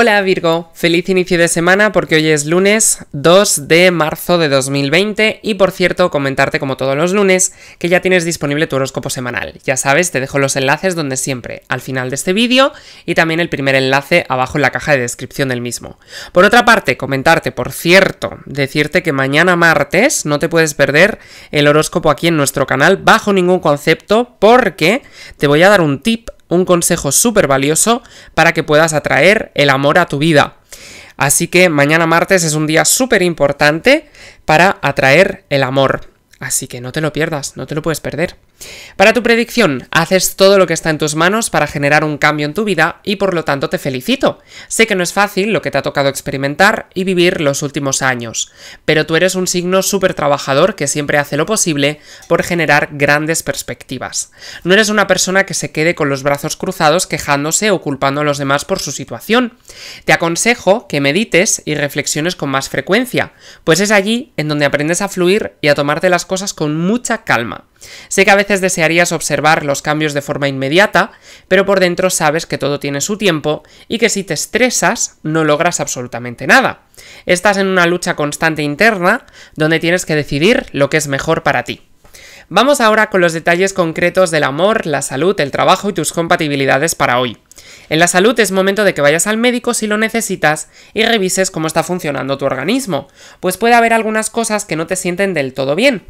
Hola Virgo, feliz inicio de semana porque hoy es lunes 2 de marzo de 2020 y por cierto comentarte como todos los lunes que ya tienes disponible tu horóscopo semanal. Ya sabes, te dejo los enlaces donde siempre, al final de este vídeo y también el primer enlace abajo en la caja de descripción del mismo. Por otra parte, comentarte, por cierto, decirte que mañana martes no te puedes perder el horóscopo aquí en nuestro canal bajo ningún concepto porque te voy a dar un tip un consejo súper valioso para que puedas atraer el amor a tu vida. Así que mañana martes es un día súper importante para atraer el amor. Así que no te lo pierdas, no te lo puedes perder. Para tu predicción, haces todo lo que está en tus manos para generar un cambio en tu vida y por lo tanto te felicito. Sé que no es fácil lo que te ha tocado experimentar y vivir los últimos años, pero tú eres un signo súper trabajador que siempre hace lo posible por generar grandes perspectivas. No eres una persona que se quede con los brazos cruzados quejándose o culpando a los demás por su situación. Te aconsejo que medites y reflexiones con más frecuencia, pues es allí en donde aprendes a fluir y a tomarte las cosas con mucha calma. Sé que a veces desearías observar los cambios de forma inmediata, pero por dentro sabes que todo tiene su tiempo y que si te estresas no logras absolutamente nada. Estás en una lucha constante interna donde tienes que decidir lo que es mejor para ti. Vamos ahora con los detalles concretos del amor, la salud, el trabajo y tus compatibilidades para hoy. En la salud es momento de que vayas al médico si lo necesitas y revises cómo está funcionando tu organismo, pues puede haber algunas cosas que no te sienten del todo bien.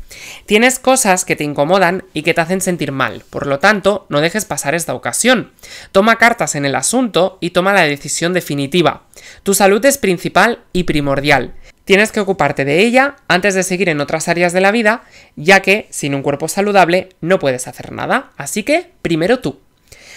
Tienes cosas que te incomodan y que te hacen sentir mal, por lo tanto, no dejes pasar esta ocasión. Toma cartas en el asunto y toma la decisión definitiva. Tu salud es principal y primordial. Tienes que ocuparte de ella antes de seguir en otras áreas de la vida, ya que sin un cuerpo saludable no puedes hacer nada, así que primero tú.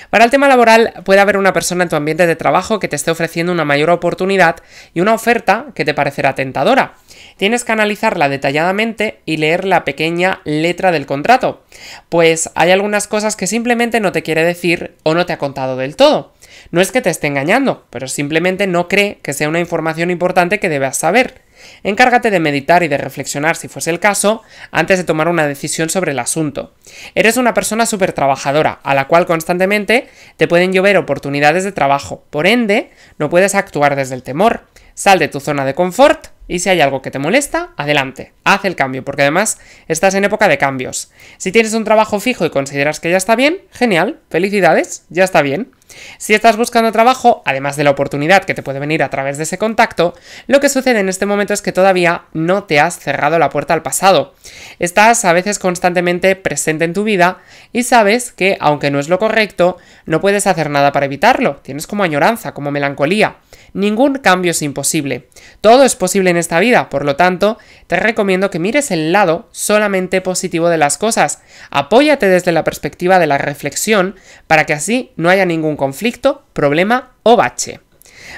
Para el tema laboral, puede haber una persona en tu ambiente de trabajo que te esté ofreciendo una mayor oportunidad y una oferta que te parecerá tentadora. Tienes que analizarla detalladamente y leer la pequeña letra del contrato, pues hay algunas cosas que simplemente no te quiere decir o no te ha contado del todo. No es que te esté engañando, pero simplemente no cree que sea una información importante que debas saber. Encárgate de meditar y de reflexionar, si fuese el caso, antes de tomar una decisión sobre el asunto. Eres una persona súper trabajadora, a la cual constantemente te pueden llover oportunidades de trabajo. Por ende, no puedes actuar desde el temor. Sal de tu zona de confort y si hay algo que te molesta, adelante, haz el cambio, porque además estás en época de cambios. Si tienes un trabajo fijo y consideras que ya está bien, genial, felicidades, ya está bien. Si estás buscando trabajo, además de la oportunidad que te puede venir a través de ese contacto, lo que sucede en este momento es que todavía no te has cerrado la puerta al pasado. Estás a veces constantemente presente en tu vida y sabes que, aunque no es lo correcto, no puedes hacer nada para evitarlo. Tienes como añoranza, como melancolía. Ningún cambio es imposible. Todo es posible en esta vida, por lo tanto, te recomiendo que mires el lado solamente positivo de las cosas. Apóyate desde la perspectiva de la reflexión para que así no haya ningún conflicto, problema o bache.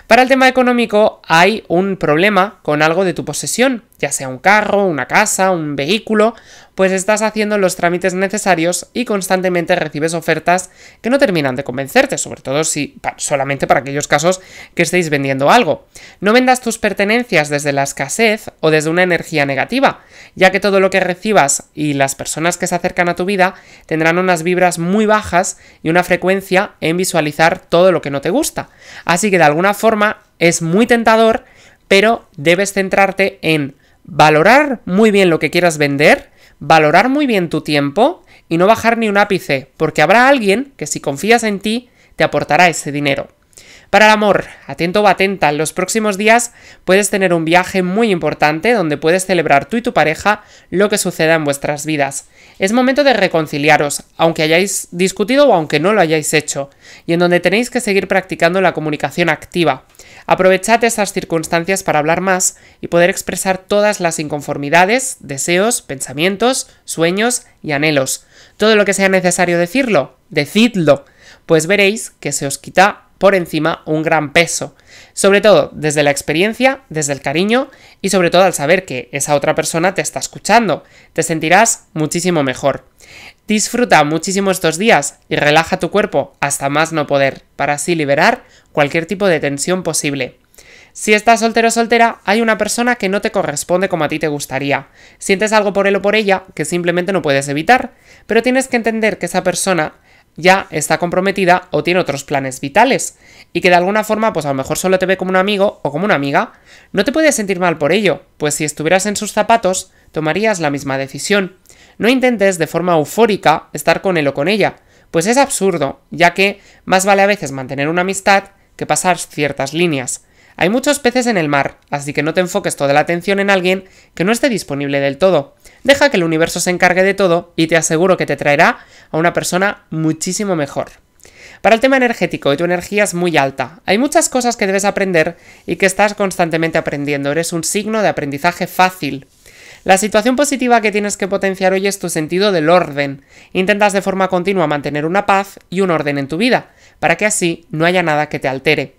Para el tema económico hay un problema con algo de tu posesión ya sea un carro, una casa, un vehículo, pues estás haciendo los trámites necesarios y constantemente recibes ofertas que no terminan de convencerte, sobre todo si solamente para aquellos casos que estéis vendiendo algo. No vendas tus pertenencias desde la escasez o desde una energía negativa, ya que todo lo que recibas y las personas que se acercan a tu vida tendrán unas vibras muy bajas y una frecuencia en visualizar todo lo que no te gusta. Así que de alguna forma es muy tentador, pero debes centrarte en valorar muy bien lo que quieras vender, valorar muy bien tu tiempo y no bajar ni un ápice, porque habrá alguien que si confías en ti te aportará ese dinero. Para el amor, atento o atenta, en los próximos días puedes tener un viaje muy importante donde puedes celebrar tú y tu pareja lo que suceda en vuestras vidas. Es momento de reconciliaros, aunque hayáis discutido o aunque no lo hayáis hecho, y en donde tenéis que seguir practicando la comunicación activa. Aprovechad esas circunstancias para hablar más y poder expresar todas las inconformidades, deseos, pensamientos, sueños y anhelos. Todo lo que sea necesario decirlo, decidlo, pues veréis que se os quita por encima un gran peso. Sobre todo desde la experiencia, desde el cariño y sobre todo al saber que esa otra persona te está escuchando. Te sentirás muchísimo mejor. Disfruta muchísimo estos días y relaja tu cuerpo hasta más no poder, para así liberar cualquier tipo de tensión posible. Si estás soltero o soltera, hay una persona que no te corresponde como a ti te gustaría. Sientes algo por él o por ella que simplemente no puedes evitar, pero tienes que entender que esa persona ya está comprometida o tiene otros planes vitales y que de alguna forma pues a lo mejor solo te ve como un amigo o como una amiga, no te puedes sentir mal por ello, pues si estuvieras en sus zapatos tomarías la misma decisión. No intentes de forma eufórica estar con él o con ella, pues es absurdo, ya que más vale a veces mantener una amistad que pasar ciertas líneas. Hay muchos peces en el mar, así que no te enfoques toda la atención en alguien que no esté disponible del todo. Deja que el universo se encargue de todo y te aseguro que te traerá a una persona muchísimo mejor. Para el tema energético, tu energía es muy alta. Hay muchas cosas que debes aprender y que estás constantemente aprendiendo. Eres un signo de aprendizaje fácil. La situación positiva que tienes que potenciar hoy es tu sentido del orden. Intentas de forma continua mantener una paz y un orden en tu vida, para que así no haya nada que te altere.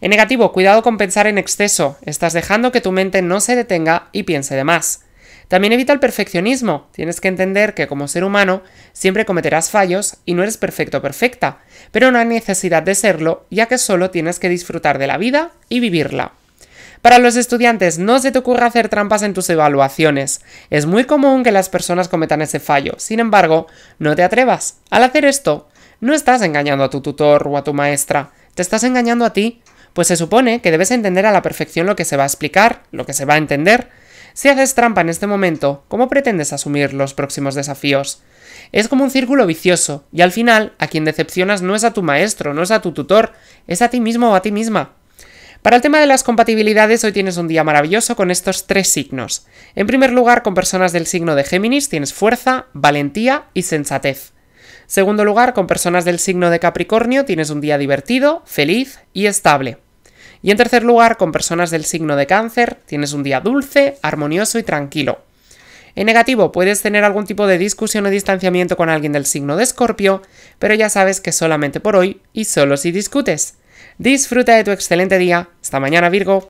En negativo, cuidado con pensar en exceso, estás dejando que tu mente no se detenga y piense de más. También evita el perfeccionismo, tienes que entender que como ser humano siempre cometerás fallos y no eres perfecto o perfecta, pero no hay necesidad de serlo ya que solo tienes que disfrutar de la vida y vivirla. Para los estudiantes, no se te ocurra hacer trampas en tus evaluaciones. Es muy común que las personas cometan ese fallo, sin embargo, no te atrevas. Al hacer esto, no estás engañando a tu tutor o a tu maestra, te estás engañando a ti, pues se supone que debes entender a la perfección lo que se va a explicar, lo que se va a entender. Si haces trampa en este momento, ¿cómo pretendes asumir los próximos desafíos? Es como un círculo vicioso, y al final, a quien decepcionas no es a tu maestro, no es a tu tutor, es a ti mismo o a ti misma. Para el tema de las compatibilidades, hoy tienes un día maravilloso con estos tres signos. En primer lugar, con personas del signo de Géminis tienes fuerza, valentía y sensatez. Segundo lugar, con personas del signo de Capricornio tienes un día divertido, feliz y estable. Y en tercer lugar, con personas del signo de Cáncer tienes un día dulce, armonioso y tranquilo. En negativo, puedes tener algún tipo de discusión o distanciamiento con alguien del signo de Escorpio, pero ya sabes que solamente por hoy y solo si discutes. Disfruta de tu excelente día. Hasta mañana Virgo.